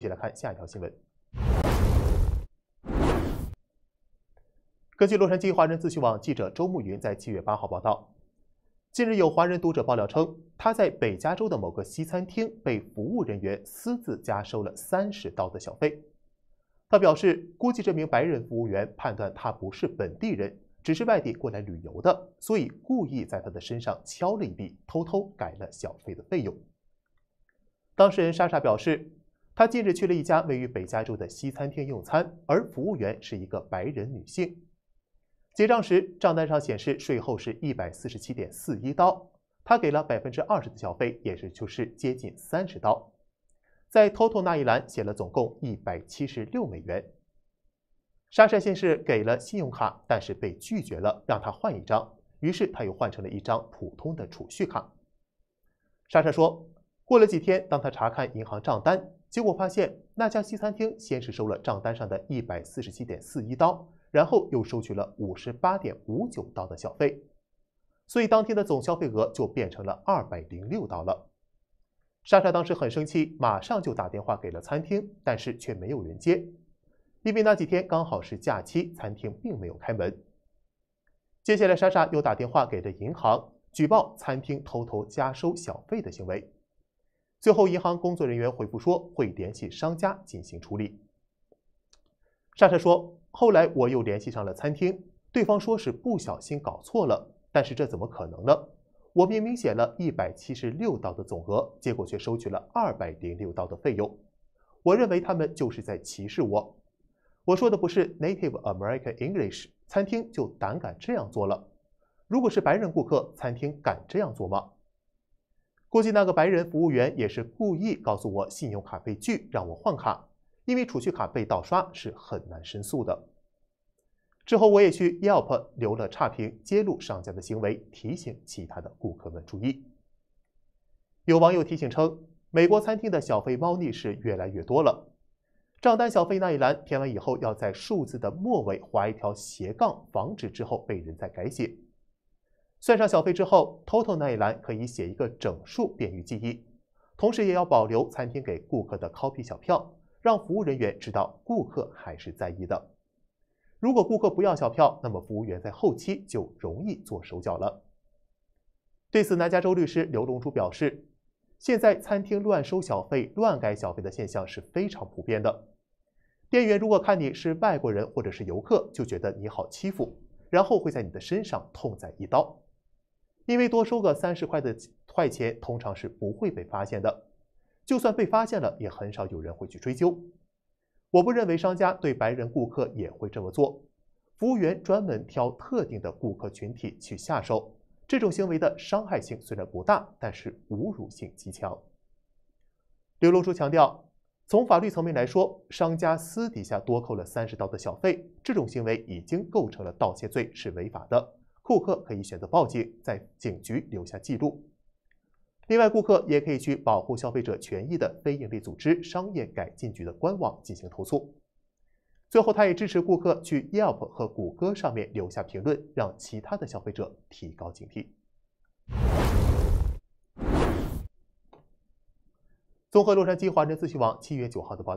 接起来看下一条新闻。根据洛杉矶华人资讯网记者周慕云在七月八号报道，近日有华人读者爆料称，他在北加州的某个西餐厅被服务人员私自加收了三十刀的小费。他表示，估计这名白人服务员判断他不是本地人，只是外地过来旅游的，所以故意在他的身上敲了一笔，偷偷改了小费的费用。当事人莎莎表示。他近日去了一家位于北加州的西餐厅用餐，而服务员是一个白人女性。结账时，账单上显示税后是147.41刀，他给了20%的小费，也是就是接近30刀。在 Total 那一栏写了总共176美元。莎莎先是给了信用卡，但是被拒绝了，让他换一张。于是他又换成了一张普通的储蓄卡。莎莎说，过了几天，当他查看银行账单。结果发现，那家西餐厅先是收了账单上的一百四十七点四一刀，然后又收取了五十八点五九刀的小费，所以当天的总消费额就变成了二百零六刀了。莎莎当时很生气，马上就打电话给了餐厅，但是却没有人接，因为那几天刚好是假期，餐厅并没有开门。接下来，莎莎又打电话给了银行，举报餐厅偷偷加收小费的行为。最后，银行工作人员回复说会联系商家进行处理。莎莎说：“后来我又联系上了餐厅，对方说是不小心搞错了，但是这怎么可能呢？我明明写了一百七十六刀的总额，结果却收取了二百零六刀的费用。我认为他们就是在歧视我。我说的不是 Native American English，餐厅就胆敢这样做了。如果是白人顾客，餐厅敢这样做吗？”估计那个白人服务员也是故意告诉我信用卡被拒，让我换卡，因为储蓄卡被盗刷是很难申诉的。之后我也去 Yelp 留了差评，揭露商家的行为，提醒其他的顾客们注意。有网友提醒称，美国餐厅的小费猫腻是越来越多了，账单小费那一栏填完以后，要在数字的末尾划一条斜杠，防止之后被人再改写。算上小费之后，Total 那一栏可以写一个整数，便于记忆。同时也要保留餐厅给顾客的 copy 小票，让服务人员知道顾客还是在意的。如果顾客不要小票，那么服务员在后期就容易做手脚了。对此，南加州律师刘龙珠表示，现在餐厅乱收小费、乱改小费的现象是非常普遍的。店员如果看你是外国人或者是游客，就觉得你好欺负，然后会在你的身上痛宰一刀。因为多收个三十块的快钱，通常是不会被发现的。就算被发现了，也很少有人会去追究。我不认为商家对白人顾客也会这么做。服务员专门挑特定的顾客群体去下手，这种行为的伤害性虽然不大，但是侮辱性极强。刘龙书强调，从法律层面来说，商家私底下多扣了三十刀的小费，这种行为已经构成了盗窃罪，是违法的。顾客可以选择报警，在警局留下记录。另外，顾客也可以去保护消费者权益的非营利组织商业改进局的官网进行投诉。最后，他也支持顾客去 Yelp 和谷歌上面留下评论，让其他的消费者提高警惕。综合洛杉矶华人资讯网七月九号的报道。